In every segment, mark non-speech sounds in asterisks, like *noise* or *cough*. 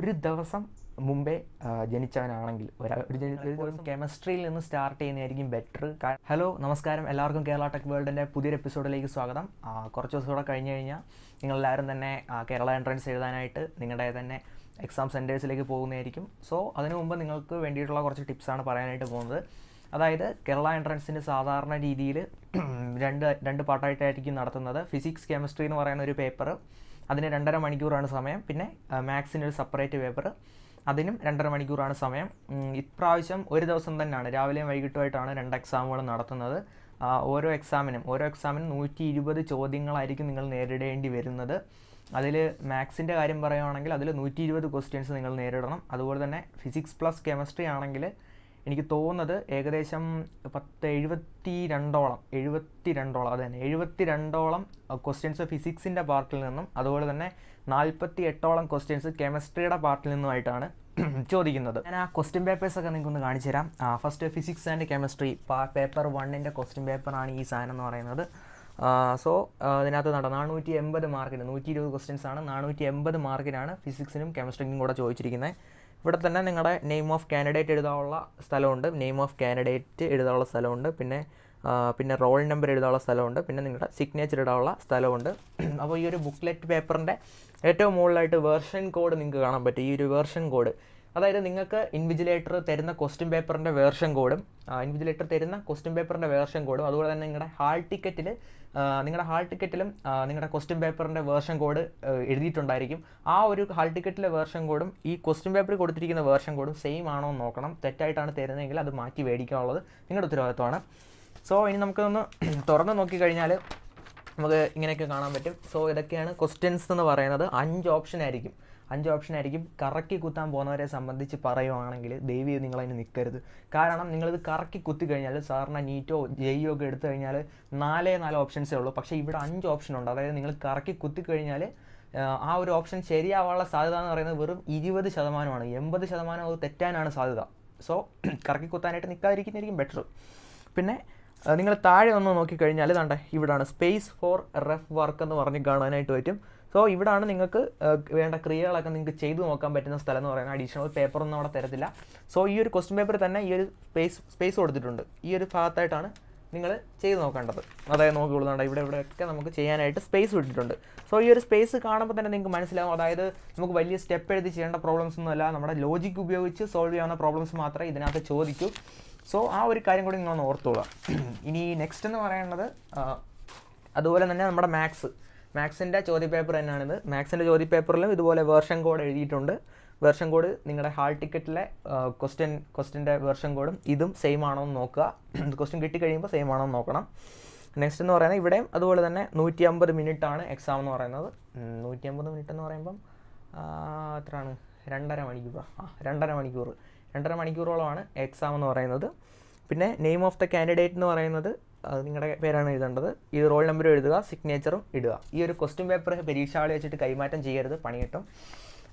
ഒരു ദിവസം മുമ്പേ ജനിച്ചവനാണെങ്കിൽ ഒരാൾ ഒരു ദിവസം കെമിസ്ട്രിയിൽ നിന്ന് സ്റ്റാർട്ട് ചെയ്യുന്നതായിരിക്കും ബെറ്റർ ഹലോ നമസ്കാരം എല്ലാവർക്കും കേരള ടെക് വേൾഡിൻ്റെ പുതിയൊരു എപ്പിസോഡിലേക്ക് സ്വാഗതം കുറച്ച് ദിവസം കൂടെ കഴിഞ്ഞ് കഴിഞ്ഞാൽ നിങ്ങളെല്ലാവരും തന്നെ കേരള എൻട്രൻസ് എഴുതാനായിട്ട് നിങ്ങളുടെ തന്നെ എക്സാം സെൻറ്റേഴ്സിലേക്ക് പോകുന്നതായിരിക്കും സോ അതിനു മുമ്പ് നിങ്ങൾക്ക് വേണ്ടിയിട്ടുള്ള കുറച്ച് ടിപ്സാണ് പറയാനായിട്ട് പോകുന്നത് അതായത് കേരള എൻട്രൻസിന് സാധാരണ രീതിയിൽ *clears throat* രണ്ട് രണ്ട് പാട്ടായിട്ടായിരിക്കും നടത്തുന്നത് ഫിസിക്സ് കെമിസ്ട്രി എന്ന് പറയുന്ന ഒരു പേപ്പർ അതിന് രണ്ടര മണിക്കൂറാണ് സമയം പിന്നെ മാത്സിൻ്റെ ഒരു സെപ്പറേറ്റ് പേപ്പർ അതിനും രണ്ടര മണിക്കൂറാണ് സമയം ഇപ്രാവശ്യം ഒരു ദിവസം തന്നെയാണ് രാവിലെയും വൈകിട്ടുമായിട്ടാണ് രണ്ട് എക്സാമുകൾ നടത്തുന്നത് ഓരോ എക്സാമിനും ഓരോ എക്സാമിനും നൂറ്റി ഇരുപത് ചോദ്യങ്ങളായിരിക്കും നിങ്ങൾ നേരിടേണ്ടി വരുന്നത് അതിൽ മാത്സിൻ്റെ കാര്യം പറയുകയാണെങ്കിൽ അതിൽ നൂറ്റി ഇരുപത് ക്വസ്റ്റ്യൻസ് നിങ്ങൾ നേരിടണം അതുപോലെ തന്നെ ഫിസിക്സ് പ്ലസ് കെമിസ്ട്രി ആണെങ്കിൽ എനിക്ക് തോന്നുന്നത് ഏകദേശം പത്ത് എഴുപത്തി രണ്ടോളം എഴുപത്തി രണ്ടോളം അത് തന്നെ എഴുപത്തി രണ്ടോളം ക്വസ്റ്റ്യൻസ് ഫിസിക്സിൻ്റെ പാർട്ടിൽ നിന്നും അതുപോലെ തന്നെ നാൽപ്പത്തി എട്ടോളം ക്വസ്റ്റ്യൻസ് കെമിസ്ട്രിയുടെ പാർട്ടിൽ നിന്നുമായിട്ടാണ് *clears throat* ചോദിക്കുന്നത് ഞാൻ ആ ക്വസ്റ്റ്യൻ പേപ്പേഴ്സൊക്കെ നിങ്ങൾക്കൊന്ന് കാണിച്ചു തരാം ആ first physics and chemistry paper വണ്ണിൻ്റെ ക്വസ്റ്റ്യൻ പേപ്പറാണ് ഈ സാധനം എന്ന് പറയുന്നത് സോ അതിനകത്ത് നട നാനൂറ്റി എൺപത് മാർക്കിന് നൂറ്റി ഇരുപത് ക്വസ്റ്റ്യൻസ് ആണ് നാനൂറ്റി എൺപത് മാർക്കിനാണ് ഫിസിക്സിനും കെമിസ്ട്രിക്കും കൂടെ ചോദിച്ചിരിക്കുന്നത് ഇവിടെ തന്നെ നിങ്ങളുടെ നെയിം ഓഫ് കാൻഡിഡേറ്റ് എഴുതാനുള്ള സ്ഥലമുണ്ട് നെയിം ഓഫ് കാൻഡിഡേറ്റ് എഴുതാനുള്ള സ്ഥലമുണ്ട് പിന്നെ പിന്നെ റോൾ നമ്പർ എഴുതാനുള്ള സ്ഥലമുണ്ട് പിന്നെ നിങ്ങളുടെ സിഗ്നേച്ചർ ഇടാനുള്ള സ്ഥലമുണ്ട് അപ്പോൾ ഈ ഒരു ബുക്ക്ലെറ്റ് പേപ്പറിൻ്റെ ഏറ്റവും മുകളിലായിട്ട് വേർഷൻ കോഡ് നിങ്ങൾക്ക് കാണാൻ പറ്റും ഈ ഒരു വേർഷൻ കോഡ് അതായത് നിങ്ങൾക്ക് ഇൻവിജിലേറ്റർ തരുന്ന ക്വസ്റ്റ്യൻ പേപ്പറിൻ്റെ വേർഷൻ കോഡും ഇൻവിജിലേറ്റർ തരുന്ന ക്വസ്റ്റ്യൻ പേപ്പറിൻ്റെ വേർഷൻ കോഡും അതുപോലെ തന്നെ നിങ്ങളുടെ ഹാൾ ടിക്കറ്റിൽ നിങ്ങളുടെ ഹാൾ ടിക്കറ്റിലും നിങ്ങളുടെ ക്വസ്റ്റ്യൻ പേപ്പറിൻ്റെ വേർഷൻ കോഡ് എഴുതിയിട്ടുണ്ടായിരിക്കും ആ ഒരു ഹാൾ ടിക്കറ്റിലെ വേർഷൻ കോഡും ഈ ക്വസ്റ്റ്യൻ പേപ്പറിൽ കൊടുത്തിരിക്കുന്ന വേർഷൻ കോഡും സെയിം ആണോ എന്ന് നോക്കണം തെറ്റായിട്ടാണ് തരുന്നതെങ്കിൽ അത് മാറ്റി മേടിക്കാനുള്ളത് നിങ്ങളുടെ ഉത്തരവാദിത്വമാണ് സോ ഇനി നമുക്കൊന്ന് തുറന്ന് നോക്കിക്കഴിഞ്ഞാൽ നമുക്ക് ഇങ്ങനെയൊക്കെ കാണാൻ പറ്റും സോ ഇതൊക്കെയാണ് ക്വസ്റ്റ്യൻസ് എന്ന് പറയുന്നത് അഞ്ച് ഓപ്ഷൻ ആയിരിക്കും അഞ്ച് ഓപ്ഷൻ ആയിരിക്കും കറക്കി കുത്താൻ പോകുന്നവരെ സംബന്ധിച്ച് പറയുവാണെങ്കിൽ ദയവ് നിങ്ങൾ അതിന് നിൽക്കരുത് കാരണം നിങ്ങളിത് കറക്കി കുത്തി കഴിഞ്ഞാൽ സാറിന് നീറ്റോ ജെയ്യോ ഒക്കെ എടുത്തു കഴിഞ്ഞാൽ നാലേ നാല് ഓപ്ഷൻസേ ഉള്ളൂ പക്ഷേ ഇവിടെ അഞ്ച് ഓപ്ഷൻ ഉണ്ട് അതായത് നിങ്ങൾ കറക്കി കുത്തി കഴിഞ്ഞാൽ ആ ഒരു ഓപ്ഷൻ ശരിയാവാനുള്ള സാധ്യത എന്ന് പറയുന്നത് വെറും ഇരുപത് ശതമാനമാണ് എൺപത് ശതമാനം അത് തെറ്റാനാണ് സാധ്യത സോ *clears throat* കറക്കി കുത്താനായിട്ട് നിൽക്കാതിരിക്കുന്നതായിരിക്കും ബെറ്റർ പിന്നെ നിങ്ങൾ താഴെ ഒന്ന് നോക്കിക്കഴിഞ്ഞാൽ കണ്ടേ ഇവിടാണ് സ്പേസ് ഫോർ റെഫ് വർക്ക് എന്ന് പറഞ്ഞ് കാണാനായിട്ട് പറ്റും സോ ഇവിടാണ് നിങ്ങൾക്ക് വേണ്ട ക്രിയകളൊക്കെ നിങ്ങൾക്ക് ചെയ്ത് നോക്കാൻ പറ്റുന്ന സ്ഥലം എന്ന് പറയുന്നത് അഡീഷണൽ പേപ്പർ ഒന്നും അവിടെ തരത്തില്ല സോ ഈ ഒരു ക്വസ്റ്റ്യൻ പേപ്പർ തന്നെ ഈ ഒരു സ്പേസ് സ്പേസ് കൊടുത്തിട്ടുണ്ട് ഈ ഒരു ഭാഗത്തായിട്ടാണ് നിങ്ങൾ ചെയ്ത് നോക്കേണ്ടത് അതായത് നോക്കിക്കൊള്ളുന്നുണ്ട് ഇവിടെ ഇവിടെയൊക്കെ നമുക്ക് ചെയ്യാനായിട്ട് സ്പേസ് വിട്ടിട്ടുണ്ട് സോ ഈ ഒരു സ്പേസ് കാണുമ്പോൾ തന്നെ നിങ്ങൾക്ക് മനസ്സിലാവും അതായത് നമുക്ക് വലിയ സ്റ്റെപ്പ് എഴുതി ചെയ്യേണ്ട പ്രോബ്ലംസ് ഒന്നുമല്ല നമ്മുടെ ലോജിക് ഉപയോഗിച്ച് സോൾവ് ചെയ്യാവുന്ന പ്രോബ്ലംസ് മാത്രമേ ഇതിനകത്ത് ചോദിക്കൂ സോ ആ ഒരു കാര്യം കൂടി നിങ്ങളൊന്ന് ഓർത്തോളാം *clears throat* ഇനി നെക്സ്റ്റ് എന്ന് പറയേണ്ടത് അതുപോലെ തന്നെ നമ്മുടെ മാത്സ് മാത്സിൻ്റെ ചോദ്യപേപ്പർ തന്നെയാണിത് മാത്സിൻ്റെ ചോദ്യപേപ്പറിലും ഇതുപോലെ വേർഷൻ കോഡ് എഴുതിയിട്ടുണ്ട് വേർഷൻ കോഡ് നിങ്ങളുടെ ഹാൾ ടിക്കറ്റിലെ ക്വസ്റ്റ്യൻ ക്വസ്റ്റ്യൻ്റെ വേർഷൻ കോഡും ഇതും സെയിം ആണോ എന്ന് നോക്കുക ക്വസ്റ്റ്യൻ കിട്ടിക്കഴിയുമ്പോൾ സെയിം ആണോ എന്ന് നോക്കണം നെക്സ്റ്റ് എന്ന് പറയുന്നത് ഇവിടെയും അതുപോലെ തന്നെ നൂറ്റി അമ്പത് മിനിറ്റ് ആണ് എക്സാം എന്ന് പറയുന്നത് നൂറ്റി അമ്പത് മിനിറ്റ് എന്ന് പറയുമ്പം എത്രയാണ് രണ്ടര മണിക്കൂർ ആ രണ്ടര മണിക്കൂർ രണ്ടര മണിക്കൂറോളമാണ് എക്സാം എന്ന് പറയുന്നത് പിന്നെ നെയിം ഓഫ് ദ കാൻഡിഡേറ്റ് എന്ന് പറയുന്നത് നിങ്ങളുടെ പേരാണ് എഴുതേണ്ടത് ഈ റോൾ നമ്പർ എഴുതുക സിഗ്നേച്ചറും ഇടുക ഈ ഒരു ക്വസ്റ്റ്യൻ പേപ്പർ പരീക്ഷാളി വെച്ചിട്ട് കൈമാറ്റം ചെയ്യരുത് പണിയിട്ടും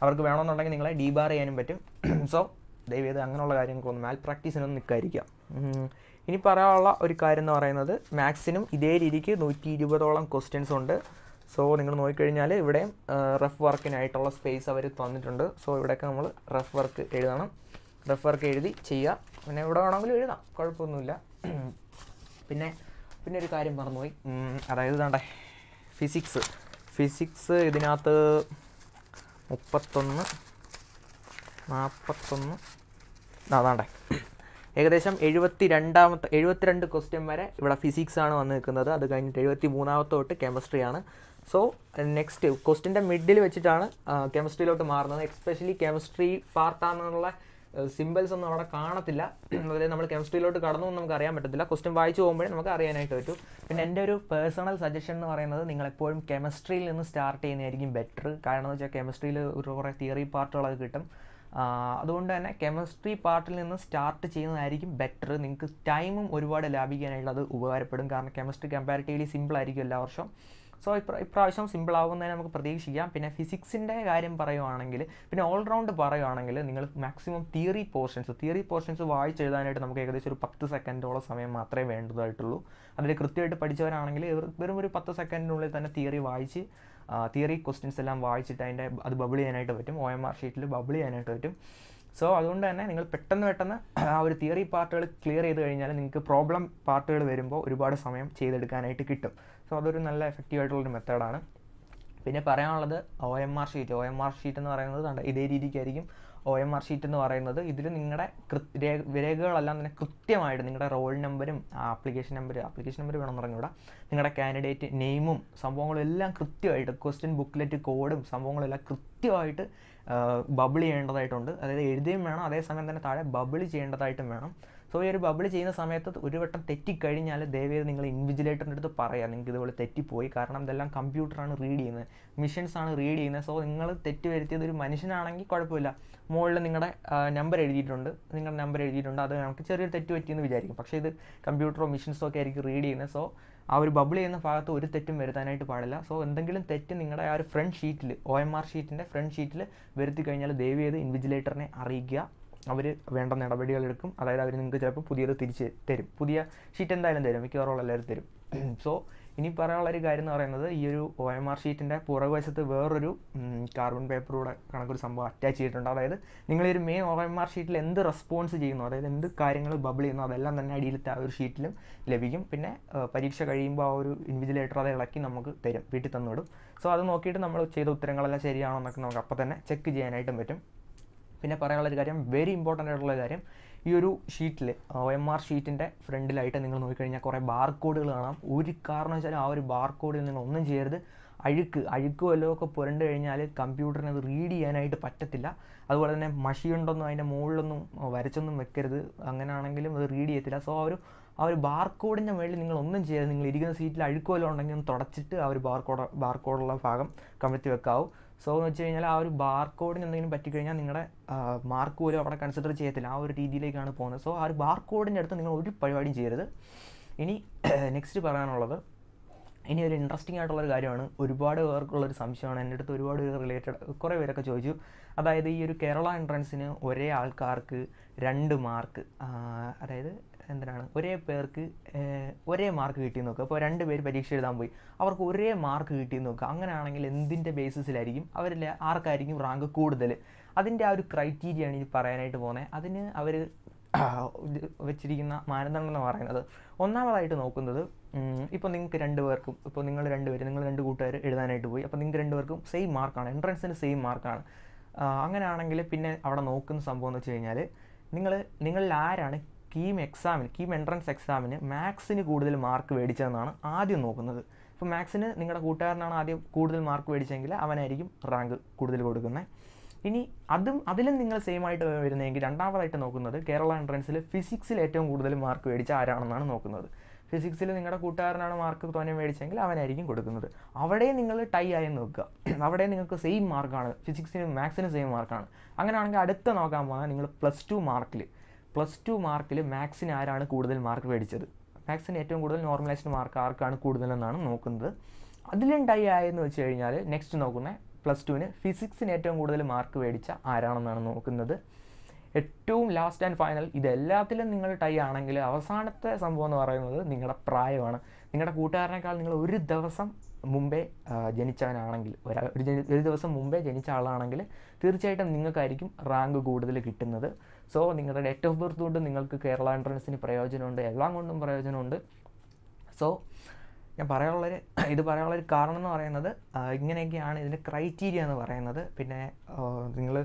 അവർക്ക് വേണമെന്നുണ്ടെങ്കിൽ നിങ്ങളെ ഡീബാർ ചെയ്യാനും പറ്റും സോ *clears throat* ദയവേത് അങ്ങനെയുള്ള കാര്യങ്ങളൊന്നും മാൽ പ്രാക്ടീസിനൊന്നും നിൽക്കാതിരിക്കാം ഇനി പറയാനുള്ള ഒരു കാര്യം എന്ന് പറയുന്നത് മാത്സിനും ഇതേ രീതിക്ക് നൂറ്റി ഇരുപതോളം ക്വസ്റ്റ്യൻസ് ഉണ്ട് സോ നിങ്ങൾ നോക്കിക്കഴിഞ്ഞാൽ ഇവിടെ റഫ് വർക്കിനായിട്ടുള്ള സ്പേസ് അവർ തന്നിട്ടുണ്ട് സോ ഇവിടെയൊക്കെ നമ്മൾ റഫ് വർക്ക് എഴുതണം റഫ് വർക്ക് എഴുതി ചെയ്യുക പിന്നെ ഇവിടെ വേണമെങ്കിലും എഴുതാം കുഴപ്പമൊന്നുമില്ല *clears throat* പിന്നെ പിന്നെ ഒരു കാര്യം മറന്നുപോയി അതായത് വേണ്ട ഫിസിക്സ് ഫിസിക്സ് ഇതിനകത്ത് മുപ്പത്തൊന്ന് നാൽപ്പത്തൊന്ന് അതാണ്ടേ ഏകദേശം എഴുപത്തി രണ്ടാമത്തെ എഴുപത്തിരണ്ട് ക്വസ്റ്റ്യൻ വരെ ഇവിടെ ഫിസിക്സ് ആണ് വന്ന് നിൽക്കുന്നത് അത് കഴിഞ്ഞിട്ട് എഴുപത്തി മൂന്നാമത്തെ തൊട്ട് കെമിസ്ട്രിയാണ് സോ നെക്സ്റ്റ് ക്വസ്റ്റിൻ്റെ മിഡിൽ വെച്ചിട്ടാണ് കെമിസ്ട്രിയിലോട്ട് മാറുന്നത് എക്സ്പെഷ്യലി കെമിസ്ട്രി പാർട്ടാണെന്നുള്ള സിമ്പിൾസ് ഒന്നും അവിടെ കാണത്തില്ല *clears throat* അതായത് നമ്മൾ കെമിസ്ട്രിയിലോട്ട് കടന്നു നമുക്ക് അറിയാൻ പറ്റത്തില്ല ക്വസ്റ്റ്യൻ വായിച്ചു പോകുമ്പോഴേ നമുക്ക് അറിയാനായിട്ട് പറ്റും പിന്നെ എൻ്റെ ഒരു പേഴ്സണൽ സജഷൻ എന്ന് പറയുന്നത് നിങ്ങൾ എപ്പോഴും കെമിസ്ട്രിയിൽ നിന്ന് സ്റ്റാർട്ട് ചെയ്യുന്നതായിരിക്കും ബെറ്റർ കാരണം എന്ന് വെച്ചാൽ കെമിസ്ട്രിയിൽ ഒരു കുറേ തിയറി പാർട്ടുകളൊക്കെ കിട്ടും അതുകൊണ്ട് തന്നെ കെമിസ്ട്രി പാർട്ടിൽ നിന്ന് സ്റ്റാർട്ട് ചെയ്യുന്നതായിരിക്കും ബെറ്റർ നിങ്ങൾക്ക് ടൈമും ഒരുപാട് ലാഭിക്കാനായിട്ട് അത് ഉപകാരപ്പെടും കാരണം കെമിസ്ട്രി കമ്പാരിറ്റീവ്ലി സിമ്പിൾ ആയിരിക്കും എല്ലാ വർഷവും സോ ഇപ്രാവശ്യം സിമ്പിൾ ആവുന്നതിനെ നമുക്ക് പ്രതീക്ഷിക്കാം പിന്നെ ഫിസിക്സിൻ്റെ കാര്യം പറയുവാണെങ്കിൽ പിന്നെ ഓൾറൗണ്ട് പറയുവാണെങ്കിൽ നിങ്ങൾ maximum theory portions theory portions വായിച്ച് എഴുതാനായിട്ട് നമുക്ക് ഏകദേശം ഒരു പത്ത് സെക്കൻഡോളം സമയം മാത്രമേ വേണ്ടതായിട്ടുള്ളൂ അതിൽ കൃത്യമായിട്ട് പഠിച്ചവരാണെങ്കിൽ വെറും ഒരു പത്ത് സെക്കൻഡിനുള്ളിൽ തന്നെ തിയറി വായിച്ച് തിയറി ക്വസ്റ്റ്യൻസ് എല്ലാം വായിച്ചിട്ട് അതിൻ്റെ അത് ബബിൾ ചെയ്യാനായിട്ട് പറ്റും ഒ എം ആർ ഷീറ്റിൽ ബബിൾ ചെയ്യാനായിട്ട് പറ്റും സോ അതുകൊണ്ട് തന്നെ നിങ്ങൾ പെട്ടെന്ന് പെട്ടെന്ന് ആ ഒരു തിയറി പാർട്ടുകൾ ക്ലിയർ ചെയ്ത് കഴിഞ്ഞാൽ നിങ്ങൾക്ക് പ്രോബ്ലം പാർട്ടുകൾ വരുമ്പോൾ ഒരുപാട് സമയം ചെയ്തെടുക്കാനായിട്ട് കിട്ടും സോ അതൊരു നല്ല എഫക്റ്റീവ് ആയിട്ടുള്ളൊരു മെത്തേഡാണ് പിന്നെ പറയാനുള്ളത് O M R sheet O M R sheet എന്ന് പറയുന്നത് കണ്ട ഇതേ രീതിക്കായിരിക്കും ഒ എം ആർ ഷീറ്റ് എന്ന് പറയുന്നത് ഇതിൽ നിങ്ങളുടെ രേഖകളെല്ലാം തന്നെ കൃത്യമായിട്ട് നിങ്ങളുടെ റോൾ നമ്പരും ആപ്ലിക്കേഷൻ നമ്പർ ആപ്ലിക്കേഷൻ നമ്പർ വേണം പറഞ്ഞുകൂടാ നിങ്ങളുടെ കാൻഡിഡേറ്റ് നെയിമും സംഭവങ്ങളും എല്ലാം കൃത്യമായിട്ട് ക്വസ്റ്റ്യൻ ബുക്ക്ലെറ്റ് കോഡും എല്ലാം കൃത്യമായിട്ട് ബബിൾ ചെയ്യേണ്ടതായിട്ടുണ്ട് അതായത് എഴുതുകയും വേണം അതേസമയം തന്നെ താഴെ ബബിൾ ചെയ്യേണ്ടതായിട്ടും വേണം സോ ഈ ഒരു ബബിൾ ചെയ്യുന്ന സമയത്ത് ഒരു വട്ടം തെറ്റിക്കഴിഞ്ഞാൽ ദയവേത് നിങ്ങൾ ഇൻവിജിലേറ്ററിൻ്റെ അടുത്ത് പറയാം നിങ്ങൾക്ക് ഇതുപോലെ തെറ്റിപ്പോയി കാരണം ഇതെല്ലാം കമ്പ്യൂട്ടറാണ് റീഡ് ചെയ്യുന്നത് മിഷൻസ് ആണ് റീഡ് ചെയ്യുന്നത് സോ നിങ്ങൾ തെറ്റ് വരുത്തിയത് ഒരു മനുഷ്യനാണെങ്കിൽ കുഴപ്പമില്ല മുകളിൽ നിങ്ങളുടെ നമ്പർ എഴുതിയിട്ടുണ്ട് നിങ്ങളുടെ നമ്പർ എഴുതിയിട്ടുണ്ട് അത് നമുക്ക് ചെറിയൊരു തെറ്റ് പറ്റിയെന്ന് വിചാരിക്കും പക്ഷേ ഇത് കമ്പ്യൂട്ടറോ മിഷൻസോ ഒക്കെ ആയിരിക്കും റീഡ് ചെയ്യുന്നത് സോ ആ ഒരു ബബിൾ ചെയ്യുന്ന ഭാഗത്ത് ഒരു തെറ്റും വരുത്താനായിട്ട് പാടില്ല സോ എന്തെങ്കിലും തെറ്റ് നിങ്ങളുടെ ആ ഒരു ഫ്രണ്ട് ഷീറ്റിൽ ഒ എം ആർ ഷീറ്റിൻ്റെ ഫ്രണ്ട് ഷീറ്റിൽ വരുത്തി കഴിഞ്ഞാൽ ദയവ് ചെയ്ത് ഇൻവിജിലേറ്ററിനെ അറിയിക്കുക അവർ വേണ്ട എടുക്കും അതായത് അവർ നിങ്ങൾക്ക് ചിലപ്പോൾ പുതിയത് തിരിച്ച് തരും പുതിയ ഷീറ്റ് എന്തായാലും തരും മിക്കവാറും എല്ലാവരും തരും സോ *clears throat* ഇനി പറയാനുള്ള ഒരു കാര്യം എന്ന് പറയുന്നത് ഈ ഒരു ഒ എം ആർ ഷീറ്റിൻ്റെ പുറകുവശത്ത് വേറൊരു കാർബൺ പേപ്പറൂടെ കണക്കൊരു സംഭവം അറ്റാച്ച് ചെയ്തിട്ടുണ്ട് അതായത് നിങ്ങൾ ഒരു മെയിൻ ഒ എം ആർ ഷീറ്റിൽ എന്ത് റെസ്പോൺസ് ചെയ്യുന്നു അതായത് എന്ത് കാര്യങ്ങൾ ബബിൾ ചെയ്യുന്നു അതെല്ലാം തന്നെ അടിയിലത്തെ ആ ഒരു ഷീറ്റിലും ലഭിക്കും പിന്നെ പരീക്ഷ കഴിയുമ്പോൾ ആ ഒരു ഇൻവിജിലേറ്റർ അത് ഇളക്കി നമുക്ക് തരും വീട്ടിൽ തന്നുവിടും സോ അത് നോക്കിയിട്ട് നമ്മൾ ചെയ്ത ഉത്തരങ്ങളെല്ലാം ശരിയാണോ എന്നൊക്കെ നമുക്ക് അപ്പോൾ തന്നെ ചെക്ക് ചെയ്യാനായിട്ടും പറ്റും പിന്നെ പറയാനുള്ളൊരു കാര്യം വെരി ഇമ്പോർട്ടൻ്റ് ആയിട്ടുള്ള കാര്യം ഈ ഒരു ഷീറ്റിൽ ഒ എം ആർ ഷീറ്റിൻ്റെ ഫ്രണ്ടിലായിട്ട് നിങ്ങൾ നോക്കിക്കഴിഞ്ഞാൽ കുറേ ബാർ കോഡുകൾ കാണാം ഒരു കാരണം വെച്ചാൽ ആ ഒരു ബാർ കോഡിൽ നിങ്ങൾ ഒന്നും ചെയ്യരുത് അഴുക്ക് അഴുക്ക് വല്ലതും ഒക്കെ പുരണ്ടു കഴിഞ്ഞാൽ കമ്പ്യൂട്ടറിന് അത് റീഡ് ചെയ്യാനായിട്ട് പറ്റത്തില്ല അതുപോലെ തന്നെ ഉണ്ടൊന്നും അതിൻ്റെ മുകളിലൊന്നും വരച്ചൊന്നും വെക്കരുത് അങ്ങനെയാണെങ്കിലും അത് റീഡ് ചെയ്യത്തില്ല സോ ആ ഒരു ആ ഒരു ബാർ കോഡിൻ്റെ മുകളിൽ നിങ്ങൾ ഒന്നും ചെയ്യരുത് നിങ്ങൾ ഇരിക്കുന്ന സീറ്റിൽ അഴുക്ക് ഉണ്ടെങ്കിൽ ഒന്ന് തുടച്ചിട്ട് ആ ഒരു ബാർ ബാർ കോഡുള്ള ഭാഗം കമഴ്ത്തി വെക്കാവും സോ എന്ന് വെച്ച് കഴിഞ്ഞാൽ ആ ഒരു ബാർകോഡിന് എന്തെങ്കിലും പറ്റിക്കഴിഞ്ഞാൽ നിങ്ങളുടെ മാർക്ക് പോലും അവിടെ കൺസിഡർ ചെയ്യത്തില്ല ആ ഒരു രീതിയിലേക്കാണ് പോകുന്നത് സോ ആ ഒരു ബാർകോഡിൻ്റെ അടുത്ത് നിങ്ങൾ ഒരു പരിപാടിയും ചെയ്യരുത് ഇനി നെക്സ്റ്റ് *clears throat* പറയാനുള്ളത് ഇനി ഒരു ഇൻട്രസ്റ്റിംഗ് ആയിട്ടുള്ളൊരു കാര്യമാണ് ഒരുപാട് പേർക്കുള്ളൊരു സംശയമാണ് എൻ്റെ അടുത്ത് ഒരുപാട് പേര് റിലേറ്റഡ് കുറേ പേരൊക്കെ ചോദിച്ചു അതായത് ഈ ഒരു കേരള എൻട്രൻസിന് ഒരേ ആൾക്കാർക്ക് രണ്ട് മാർക്ക് അതായത് എന്തിനാണ് ഒരേ പേർക്ക് ഒരേ മാർക്ക് കിട്ടിയെന്ന് നോക്കുക ഇപ്പോൾ രണ്ട് പേര് പരീക്ഷ എഴുതാൻ പോയി അവർക്ക് ഒരേ മാർക്ക് കിട്ടിയെന്ന് നോക്കുക അങ്ങനെയാണെങ്കിൽ എന്തിൻ്റെ ബേസിസിലായിരിക്കും അവരിൽ ആർക്കായിരിക്കും റാങ്ക് കൂടുതൽ അതിൻ്റെ ആ ഒരു ക്രൈറ്റീരിയ ആണ് ഈ പറയാനായിട്ട് പോകുന്നത് അതിന് അവർ വെച്ചിരിക്കുന്ന മാനദണ്ഡം എന്ന് പറയുന്നത് ഒന്നാമതായിട്ട് നോക്കുന്നത് ഇപ്പോൾ നിങ്ങൾക്ക് രണ്ട് പേർക്കും ഇപ്പോൾ നിങ്ങൾ രണ്ട് പേര് നിങ്ങൾ രണ്ട് കൂട്ടുകാർ എഴുതാനായിട്ട് പോയി അപ്പോൾ നിങ്ങൾക്ക് രണ്ട് പേർക്കും സെയിം മാർക്കാണ് എൻട്രൻസിന് സെയിം മാർക്കാണ് അങ്ങനെയാണെങ്കിൽ പിന്നെ അവിടെ നോക്കുന്ന സംഭവം എന്ന് വെച്ച് കഴിഞ്ഞാൽ നിങ്ങൾ നിങ്ങളിൽ ആരാണ് കീം എക്സാമിന് കീം എൻട്രൻസ് എക്സാമിന് മാത്സിന് കൂടുതൽ മാർക്ക് മേടിച്ചതെന്നാണ് ആദ്യം നോക്കുന്നത് ഇപ്പോൾ മാത്സിന് നിങ്ങളുടെ കൂട്ടുകാരനാണ് ആദ്യം കൂടുതൽ മാർക്ക് മേടിച്ചെങ്കിൽ അവനായിരിക്കും റാങ്ക് കൂടുതൽ കൊടുക്കുന്നത് ഇനി അതും അതിലും നിങ്ങൾ സെയിം ആയിട്ട് വരുന്നതെങ്കിൽ രണ്ടാമതായിട്ട് നോക്കുന്നത് കേരള എൻട്രൻസിൽ ഫിസിക്സിൽ ഏറ്റവും കൂടുതൽ മാർക്ക് മേടിച്ച ആരാണെന്നാണ് നോക്കുന്നത് ഫിസിക്സിൽ നിങ്ങളുടെ കൂട്ടുകാരനാണ് മാർക്ക് തോനെ മേടിച്ചെങ്കിൽ അവനായിരിക്കും കൊടുക്കുന്നത് അവിടെ നിങ്ങൾ ടൈ ആയി നോക്കുക അവിടെ നിങ്ങൾക്ക് സെയിം മാർക്കാണ് ഫിസിക്സിനും മാത്സിനും സെയിം മാർക്കാണ് അങ്ങനെയാണെങ്കിൽ അടുത്ത നോക്കാൻ പോകുന്നത് നിങ്ങൾ പ്ലസ് ടു മാർക്കിൽ പ്ലസ് ടു മാർക്കിൽ മാത്സിന് ആരാണ് കൂടുതൽ മാർക്ക് മേടിച്ചത് മാത്സിന് ഏറ്റവും കൂടുതൽ നോർമലൈസ്ഡ് മാർക്ക് ആർക്കാണ് കൂടുതലെന്നാണ് നോക്കുന്നത് അതിലും ടൈ ആയെന്ന് വെച്ച് കഴിഞ്ഞാൽ നെക്സ്റ്റ് നോക്കുന്ന പ്ലസ് ടുവിന് ഫിസിക്സിന് ഏറ്റവും കൂടുതൽ മാർക്ക് മേടിച്ച ആരാണെന്നാണ് നോക്കുന്നത് ഏറ്റവും ലാസ്റ്റ് ആൻഡ് ഫൈനൽ ഇതെല്ലാത്തിലും നിങ്ങൾ ടൈ ആണെങ്കിൽ അവസാനത്തെ സംഭവം എന്ന് പറയുന്നത് നിങ്ങളുടെ പ്രായമാണ് നിങ്ങളുടെ കൂട്ടുകാരനേക്കാൾ നിങ്ങൾ ഒരു ദിവസം മുമ്പേ ജനിച്ചവനാണെങ്കിൽ ഒരു ദിവസം മുമ്പേ ജനിച്ച ആളാണെങ്കിൽ തീർച്ചയായിട്ടും നിങ്ങൾക്കായിരിക്കും റാങ്ക് കൂടുതൽ കിട്ടുന്നത് സോ നിങ്ങളുടെ ഡേറ്റ് ഓഫ് ബർത്ത് കൊണ്ട് നിങ്ങൾക്ക് കേരള എൻട്രൻസിന് പ്രയോജനമുണ്ട് എല്ലാം കൊണ്ടും പ്രയോജനമുണ്ട് സോ ഞാൻ പറയാനുള്ളൊരു ഇത് പറയാനുള്ളൊരു കാരണം എന്ന് പറയുന്നത് ഇങ്ങനെയൊക്കെയാണ് ഇതിൻ്റെ ക്രൈറ്റീരിയ എന്ന് പറയുന്നത് പിന്നെ നിങ്ങൾ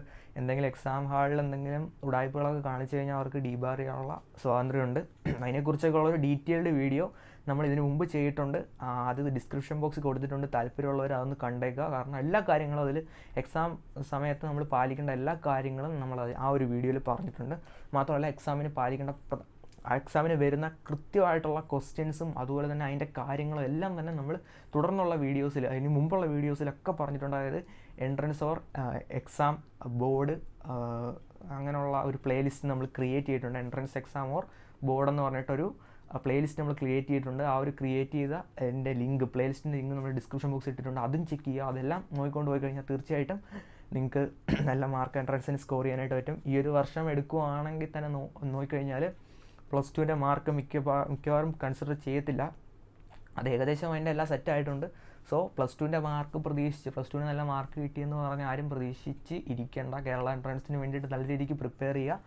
എന്തെങ്കിലും എക്സാം ഹാളിൽ എന്തെങ്കിലും ഉടായ്പകളൊക്കെ കാണിച്ചു കഴിഞ്ഞാൽ അവർക്ക് ഡീബാർ ചെയ്യാനുള്ള സ്വാതന്ത്ര്യമുണ്ട് *clears throat* അതിനെക്കുറിച്ചൊക്കെ ഉള്ളൊരു ഡീറ്റെയിൽഡ് വീഡിയോ നമ്മൾ ഇതിനു മുമ്പ് ചെയ്തിട്ടുണ്ട് അത് ഡിസ്ക്രിപ്ഷൻ ബോക്സ് കൊടുത്തിട്ടുണ്ട് താല്പര്യമുള്ളവർ അതൊന്ന് കണ്ടേക്കുക കാരണം എല്ലാ കാര്യങ്ങളും അതിൽ എക്സാം സമയത്ത് നമ്മൾ പാലിക്കേണ്ട എല്ലാ കാര്യങ്ങളും നമ്മൾ ആ ഒരു വീഡിയോയിൽ പറഞ്ഞിട്ടുണ്ട് മാത്രമല്ല എക്സാമിന് പാലിക്കേണ്ട എക്സാമിന് വരുന്ന കൃത്യമായിട്ടുള്ള ക്വസ്റ്റ്യൻസും അതുപോലെ തന്നെ അതിൻ്റെ കാര്യങ്ങളും എല്ലാം തന്നെ നമ്മൾ തുടർന്നുള്ള വീഡിയോസിൽ അതിന് മുമ്പുള്ള വീഡിയോസിലൊക്കെ പറഞ്ഞിട്ടുണ്ട് അതായത് എൻട്രൻസ് ഓർ എക്സാം ബോർഡ് അങ്ങനെയുള്ള ഒരു പ്ലേലിസ്റ്റ് നമ്മൾ ക്രിയേറ്റ് ചെയ്തിട്ടുണ്ട് എൻട്രൻസ് എക്സാം ഓർ ബോർഡ് എന്ന് പറഞ്ഞിട്ടൊരു ആ പ്ലേലിസ്റ്റ് നമ്മൾ ക്രിയേറ്റ് ചെയ്തിട്ടുണ്ട് ആ ഒരു ക്രിയേറ്റ് ചെയ്ത എൻ്റെ ലിങ്ക് പ്ലേലിസ്റ്റിൻ്റെ ലിങ്ക് നമ്മൾ ഡിസ്ക്രിപ്ഷൻ ബോക്സ് ഇട്ടിട്ടുണ്ട് അതും ചെക്ക് ചെയ്യുക അതെല്ലാം നോക്കിക്കൊണ്ട് പോയി കഴിഞ്ഞാൽ തീർച്ചയായിട്ടും നിങ്ങൾക്ക് നല്ല മാർക്ക് എൻട്രൻസിന് സ്കോർ ചെയ്യാനായിട്ട് പറ്റും ഈ ഒരു വർഷം എടുക്കുകയാണെങ്കിൽ തന്നെ നോ നോക്കിക്കഴിഞ്ഞാൽ പ്ലസ് ടുവിൻ്റെ മാർക്ക് മിക്ക മിക്കവാറും കൺസിഡർ ചെയ്യത്തില്ല അത് ഏകദേശം അതിൻ്റെ എല്ലാം സെറ്റായിട്ടുണ്ട് സോ പ്ലസ് ടുവിൻ്റെ മാർക്ക് പ്രതീക്ഷിച്ച് പ്ലസ് ടുവിന് നല്ല മാർക്ക് കിട്ടിയെന്ന് പറഞ്ഞ് ആരും പ്രതീക്ഷിച്ച് ഇരിക്കേണ്ട കേരള എൻട്രൻസിന് വേണ്ടിയിട്ട് നല്ല രീതിക്ക് പ്രിപ്പയർ ചെയ്യുക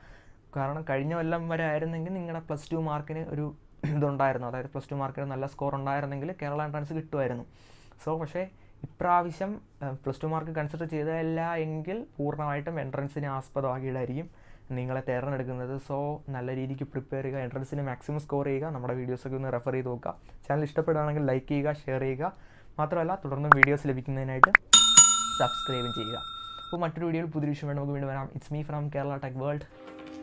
കാരണം കഴിഞ്ഞ കൊല്ലം വരെ ആയിരുന്നെങ്കിൽ നിങ്ങളുടെ പ്ലസ് ടു മാർക്കിന് ഒരു ഇതുണ്ടായിരുന്നു അതായത് പ്ലസ് ടു മാർക്കിൽ നല്ല സ്കോർ ഉണ്ടായിരുന്നെങ്കിൽ കേരള എൻട്രൻസ് കിട്ടുമായിരുന്നു സോ പക്ഷേ ഇപ്രാവശ്യം പ്ലസ് ടു മാർക്ക് കൺസിഡർ ചെയ്തതല്ല എങ്കിൽ പൂർണ്ണമായിട്ടും എൻട്രൻസിനെ ആസ്പദമാക്കിയിട്ടായിരിക്കും നിങ്ങളെ തിരഞ്ഞെടുക്കുന്നത് സോ നല്ല രീതിക്ക് പ്രിപ്പയർ ചെയ്യുക എൻട്രൻസിന് മാക്സിമം സ്കോർ ചെയ്യുക നമ്മുടെ വീഡിയോസൊക്കെ ഒന്ന് റെഫർ ചെയ്ത് നോക്കുക ചാനൽ ഇഷ്ടപ്പെടുകയാണെങ്കിൽ ലൈക്ക് ചെയ്യുക ഷെയർ ചെയ്യുക മാത്രമല്ല തുടർന്നും വീഡിയോസ് ലഭിക്കുന്നതിനായിട്ട് സബ്സ്ക്രൈബും ചെയ്യുക അപ്പോൾ മറ്റൊരു വീഡിയോയിൽ പുതിയ വിഷയം വേണം നമുക്ക് വീണ്ടും വരാം it's me from Kerala tech world